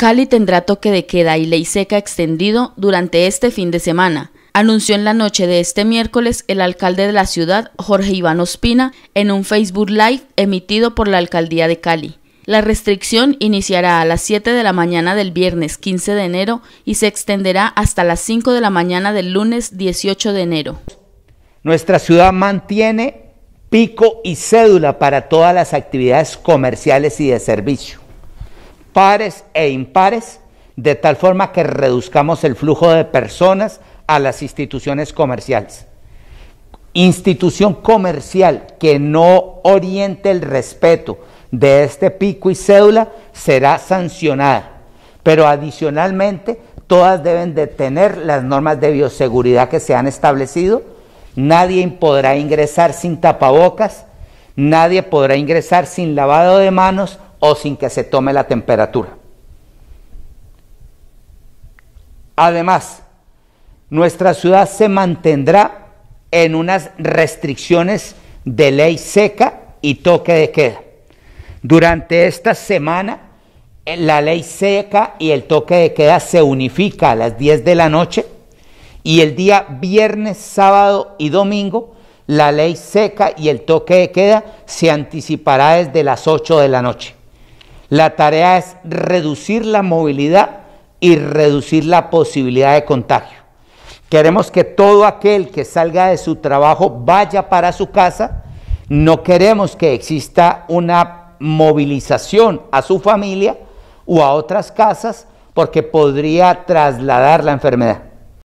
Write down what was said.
Cali tendrá toque de queda y ley seca extendido durante este fin de semana, anunció en la noche de este miércoles el alcalde de la ciudad, Jorge Iván Ospina, en un Facebook Live emitido por la alcaldía de Cali. La restricción iniciará a las 7 de la mañana del viernes 15 de enero y se extenderá hasta las 5 de la mañana del lunes 18 de enero. Nuestra ciudad mantiene pico y cédula para todas las actividades comerciales y de servicio pares e impares, de tal forma que reduzcamos el flujo de personas a las instituciones comerciales. Institución comercial que no oriente el respeto de este pico y cédula será sancionada, pero adicionalmente todas deben de tener las normas de bioseguridad que se han establecido. Nadie podrá ingresar sin tapabocas, nadie podrá ingresar sin lavado de manos o sin que se tome la temperatura. Además, nuestra ciudad se mantendrá en unas restricciones de ley seca y toque de queda. Durante esta semana, la ley seca y el toque de queda se unifica a las 10 de la noche y el día viernes, sábado y domingo, la ley seca y el toque de queda se anticipará desde las 8 de la noche. La tarea es reducir la movilidad y reducir la posibilidad de contagio. Queremos que todo aquel que salga de su trabajo vaya para su casa. No queremos que exista una movilización a su familia o a otras casas porque podría trasladar la enfermedad.